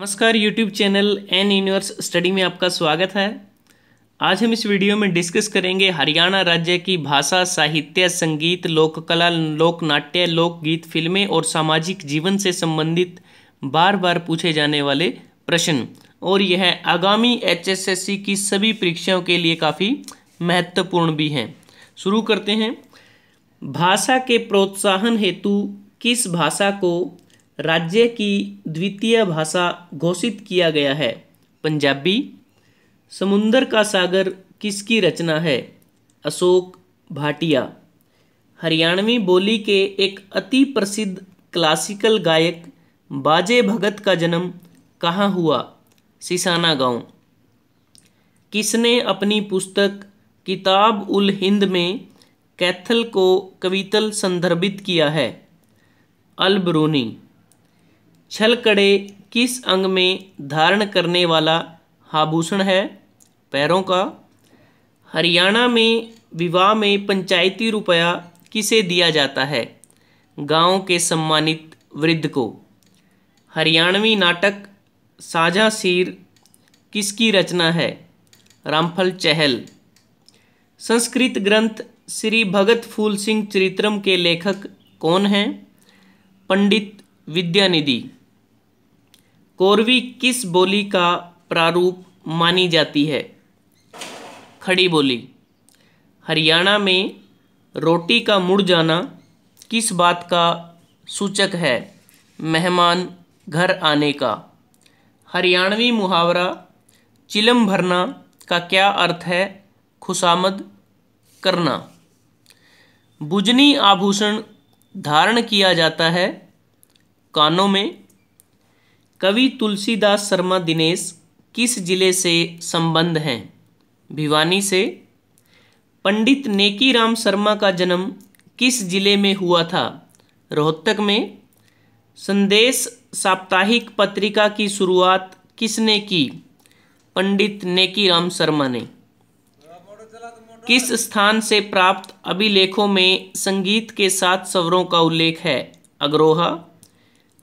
नमस्कार YouTube channel N universe study में आपका स्वागत है आज हम इस वीडियो में डिस्कस करेंगे हरियाणा राज्य की भाषा साहित्य संगीत लोककला लोकनाट्य लोकगीत फिल्में और सामाजिक जीवन से संबंधित बार बार पूछे जाने वाले प्रश्न और यह आगामी एचएसएससी की सभी परीक्षाओं के लिए काफ़ी महत्वपूर्ण भी हैं शुरू करते हैं भाषा के प्रोत्साहन हेतु किस भाषा को राज्य की द्वितीय भाषा घोषित किया गया है पंजाबी समुंदर का सागर किसकी रचना है अशोक भाटिया हरियाणवी बोली के एक अति प्रसिद्ध क्लासिकल गायक बाजे भगत का जन्म कहाँ हुआ सिसाना गांव किसने अपनी पुस्तक किताब उल हिंद में कैथल को कवितल संदर्भित किया है अलबरूनी छलकड़े किस अंग में धारण करने वाला आभूषण है पैरों का हरियाणा में विवाह में पंचायती रुपया किसे दिया जाता है गांव के सम्मानित वृद्ध को हरियाणवी नाटक साझा सिर किसकी रचना है रामफल चहल संस्कृत ग्रंथ श्री भगत फूल सिंह चरित्रम के लेखक कौन हैं पंडित विद्यानिधि कोरवी किस बोली का प्रारूप मानी जाती है खड़ी बोली हरियाणा में रोटी का मुड़ जाना किस बात का सूचक है मेहमान घर आने का हरियाणवी मुहावरा चिलम भरना का क्या अर्थ है खुशामद करना बुजनी आभूषण धारण किया जाता है कानों में कवि तुलसीदास शर्मा दिनेश किस जिले से संबंध हैं भिवानी से पंडित नेकी राम शर्मा का जन्म किस जिले में हुआ था रोहतक में संदेश साप्ताहिक पत्रिका की शुरुआत किसने की पंडित नेकी राम शर्मा ने किस स्थान से प्राप्त अभिलेखों में संगीत के सात स्वरों का उल्लेख है अग्रोहा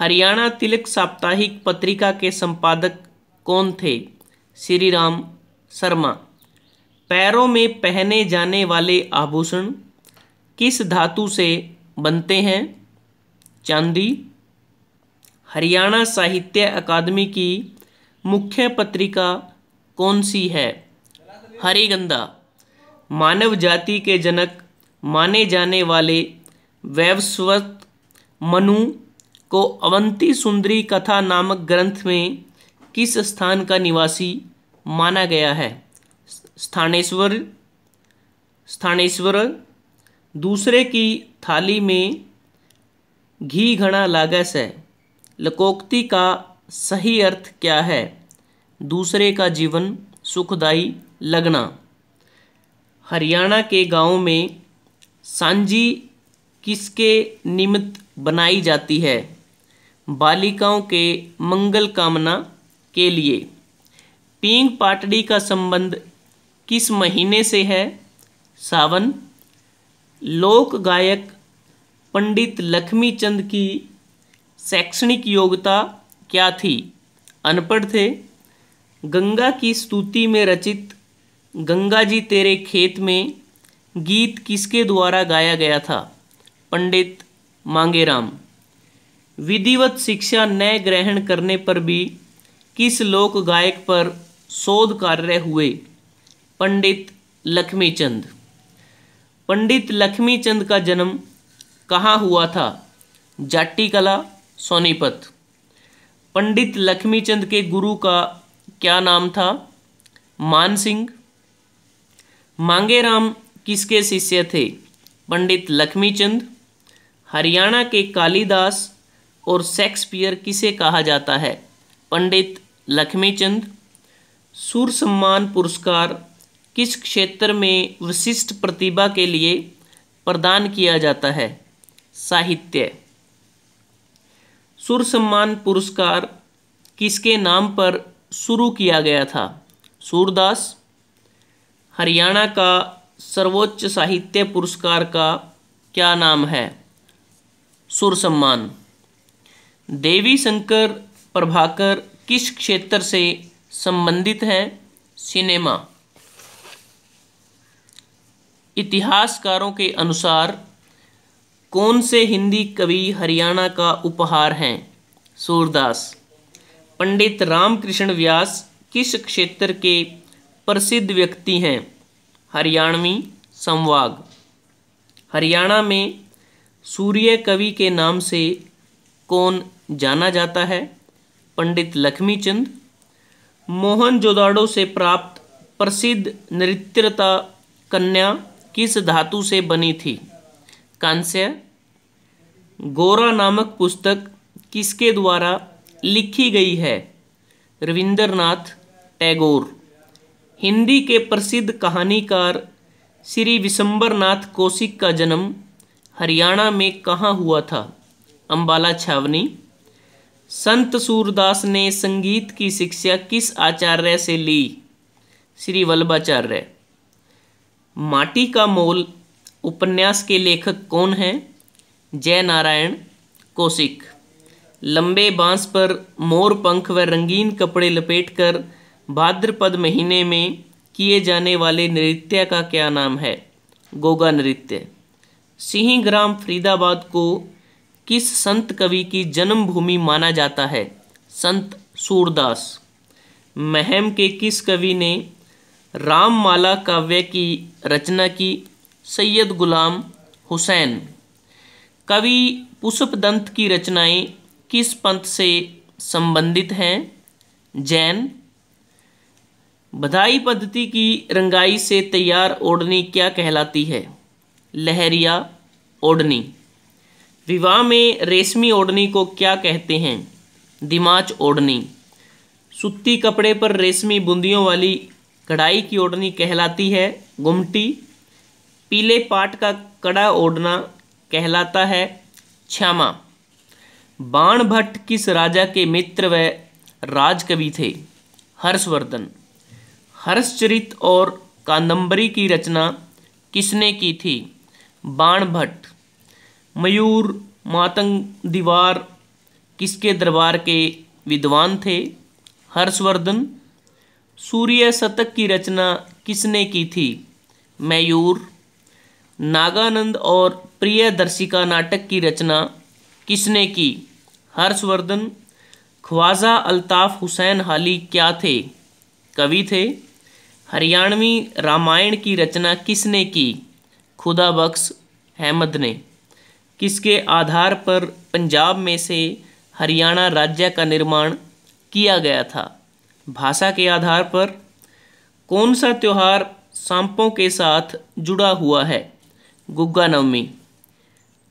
हरियाणा तिलक साप्ताहिक पत्रिका के संपादक कौन थे श्री राम शर्मा पैरों में पहने जाने वाले आभूषण किस धातु से बनते हैं चांदी हरियाणा साहित्य अकादमी की मुख्य पत्रिका कौन सी है हरिगंधा मानव जाति के जनक माने जाने वाले वैवस्वत मनु को अवंती सुंदरी कथा नामक ग्रंथ में किस स्थान का निवासी माना गया है स्थानेश्वर स्थानेश्वर दूसरे की थाली में घी घड़ा लागस है लकोक्ति का सही अर्थ क्या है दूसरे का जीवन सुखदाई लगना हरियाणा के गांव में सांझी किसके निमित्त बनाई जाती है बालिकाओं के मंगल कामना के लिए पींग पाटड़ी का संबंध किस महीने से है सावन लोक गायक पंडित लक्ष्मीचंद चंद की शैक्षणिक योग्यता क्या थी अनपढ़ थे गंगा की स्तुति में रचित गंगा जी तेरे खेत में गीत किसके द्वारा गाया गया था पंडित मांगेराम विधिवत शिक्षा न ग्रहण करने पर भी किस लोक गायक पर शोध कार्य हुए पंडित लक्ष्मीचंद पंडित लक्ष्मीचंद का जन्म कहाँ हुआ था जाटी कला सोनीपत पंडित लक्ष्मीचंद के गुरु का क्या नाम था मान सिंह मांगेराम किसके शिष्य थे पंडित लक्ष्मीचंद हरियाणा के कालीदास और शेक्सपियर किसे कहा जाता है पंडित लक्ष्मीचंद सूर सम्मान पुरस्कार किस क्षेत्र में विशिष्ट प्रतिभा के लिए प्रदान किया जाता है साहित्य सुर सम्मान पुरस्कार किसके नाम पर शुरू किया गया था सूरदास हरियाणा का सर्वोच्च साहित्य पुरस्कार का क्या नाम है सुर सम्मान देवी शंकर प्रभाकर किस क्षेत्र से संबंधित हैं सिनेमा इतिहासकारों के अनुसार कौन से हिंदी कवि हरियाणा का उपहार हैं सूरदास पंडित रामकृष्ण व्यास किस क्षेत्र के प्रसिद्ध व्यक्ति हैं हरियाणवी संवाग हरियाणा में सूर्य कवि के नाम से कौन जाना जाता है पंडित लक्ष्मीचंद जोदाड़ो से प्राप्त प्रसिद्ध नृत्यता कन्या किस धातु से बनी थी कांस्य गोरा नामक पुस्तक किसके द्वारा लिखी गई है रविंद्रनाथ टैगोर हिंदी के प्रसिद्ध कहानीकार श्री विशंबरनाथ कौशिक का जन्म हरियाणा में कहाँ हुआ था अम्बाला छावनी संत सूरदास ने संगीत की शिक्षा किस आचार्य से ली श्री वल्लभाचार्य माटी का मोल उपन्यास के लेखक कौन हैं जय नारायण कौशिक लंबे बांस पर मोर पंख व रंगीन कपड़े लपेटकर भाद्रपद महीने में किए जाने वाले नृत्य का क्या नाम है गोगा नृत्य सिंह ग्राम फरीदाबाद को किस संत कवि की जन्मभूमि माना जाता है संत सूरदास महम के किस कवि ने राममाला काव्य की रचना की सैयद गुलाम हुसैन कवि पुष्पदंत की रचनाएं किस पंथ से संबंधित हैं जैन बधाई पद्धति की रंगाई से तैयार ओढ़नी क्या कहलाती है लहरिया ओढ़नी विवाह में रेशमी ओढ़नी को क्या कहते हैं दिमाच ओढ़नी सुती कपड़े पर रेशमी बूंदियों वाली कढ़ाई की ओढ़नी कहलाती है गुमटी पीले पाट का कड़ा ओढ़ना कहलाता है क्षमा बाण भट्ट किस राजा के मित्र व राजकवि थे हर्षवर्धन हर्षचरित और कादंबरी की रचना किसने की थी बाण भट्ट मयूर मातंग दीवार किसके दरबार के विद्वान थे हर्षवर्धन सूर्य शतक की रचना किसने की थी मयूर नागानंद और प्रियदर्शिका नाटक की रचना किसने की हर्षवर्धन ख्वाजा अल्ताफ हुसैन हाली क्या थे कवि थे हरियाणवी रामायण की रचना किसने की खुदा बख्श अहमद ने किसके आधार पर पंजाब में से हरियाणा राज्य का निर्माण किया गया था भाषा के आधार पर कौन सा त्यौहार सांपों के साथ जुड़ा हुआ है गुग्गा नवमी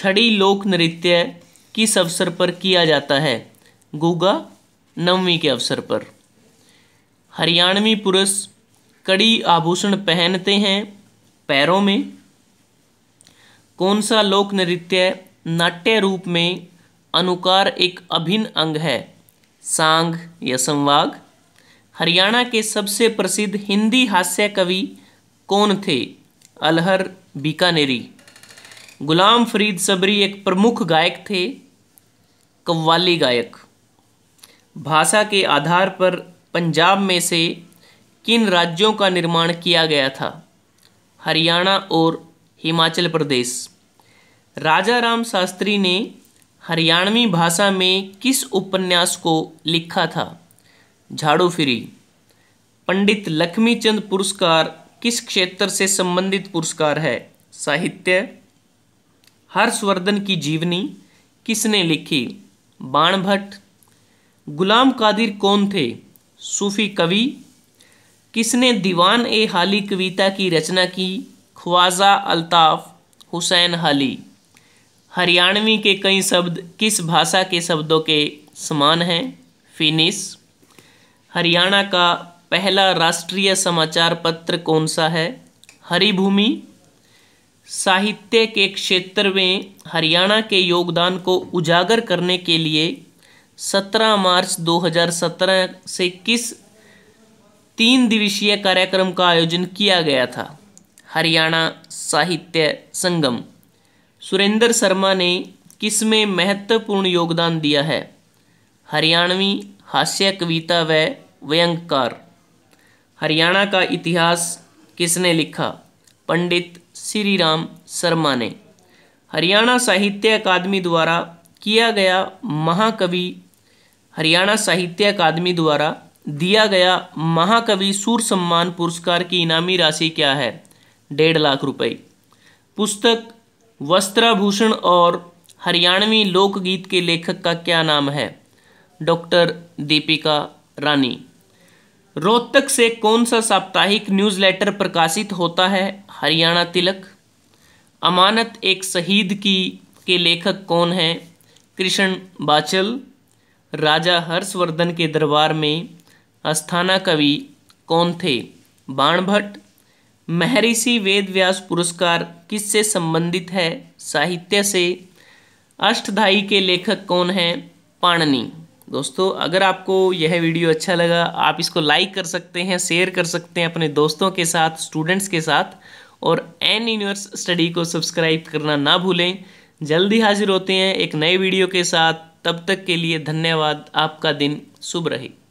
छड़ी लोक नृत्य किस अवसर पर किया जाता है गुग्गा नवमी के अवसर पर हरियाणवी पुरुष कड़ी आभूषण पहनते हैं पैरों में कौन सा लोक नृत्य नाट्य रूप में अनुकार एक अभिन्न अंग है सांग या संवाग हरियाणा के सबसे प्रसिद्ध हिंदी हास्य कवि कौन थे अलहर बीकानेरी गुलाम फरीद सबरी एक प्रमुख गायक थे कव्वाली गायक भाषा के आधार पर पंजाब में से किन राज्यों का निर्माण किया गया था हरियाणा और हिमाचल प्रदेश राजा राम शास्त्री ने हरियाणवी भाषा में किस उपन्यास को लिखा था झाड़ू फिरी पंडित लक्ष्मीचंद पुरस्कार किस क्षेत्र से संबंधित पुरस्कार है साहित्य हर्षवर्धन की जीवनी किसने लिखी बाण भट्ट गुलाम कादिर कौन थे सूफी कवि किसने दीवान ए हाली कविता की रचना की ख्वाजा अल्ताफ हुसैन हाली हरियाणवी के कई शब्द किस भाषा के शब्दों के समान हैं फिनिश हरियाणा का पहला राष्ट्रीय समाचार पत्र कौन सा है हरिभूमि साहित्य के क्षेत्र में हरियाणा के योगदान को उजागर करने के लिए 17 मार्च 2017 से किस तीन दिवसीय कार्यक्रम का आयोजन किया गया था हरियाणा साहित्य संगम सुरेंद्र शर्मा ने किस में महत्वपूर्ण योगदान दिया है हरियाणवी हास्य कविता व व्यंगकार हरियाणा का इतिहास किसने लिखा पंडित श्री राम शर्मा ने हरियाणा साहित्य अकादमी द्वारा किया गया महाकवि हरियाणा साहित्य अकादमी द्वारा दिया गया महाकवि सूर सम्मान पुरस्कार की इनामी राशि क्या है डेढ़ लाख रुपए पुस्तक वस्त्राभूषण और हरियाणवी लोकगीत के लेखक का क्या नाम है डॉक्टर दीपिका रानी रोहतक से कौन सा साप्ताहिक न्यूज़लेटर प्रकाशित होता है हरियाणा तिलक अमानत एक शहीद की के लेखक कौन हैं कृष्ण बाचल राजा हर्षवर्धन के दरबार में अस्थाना कवि कौन थे बाणभट्ट महर्षि वेदव्यास पुरस्कार किससे संबंधित है साहित्य से अष्टधाई के लेखक कौन हैं पाणनी दोस्तों अगर आपको यह वीडियो अच्छा लगा आप इसको लाइक कर सकते हैं शेयर कर सकते हैं अपने दोस्तों के साथ स्टूडेंट्स के साथ और एन यूनिवर्स स्टडी को सब्सक्राइब करना ना भूलें जल्दी हाजिर होते हैं एक नए वीडियो के साथ तब तक के लिए धन्यवाद आपका दिन शुभ रहे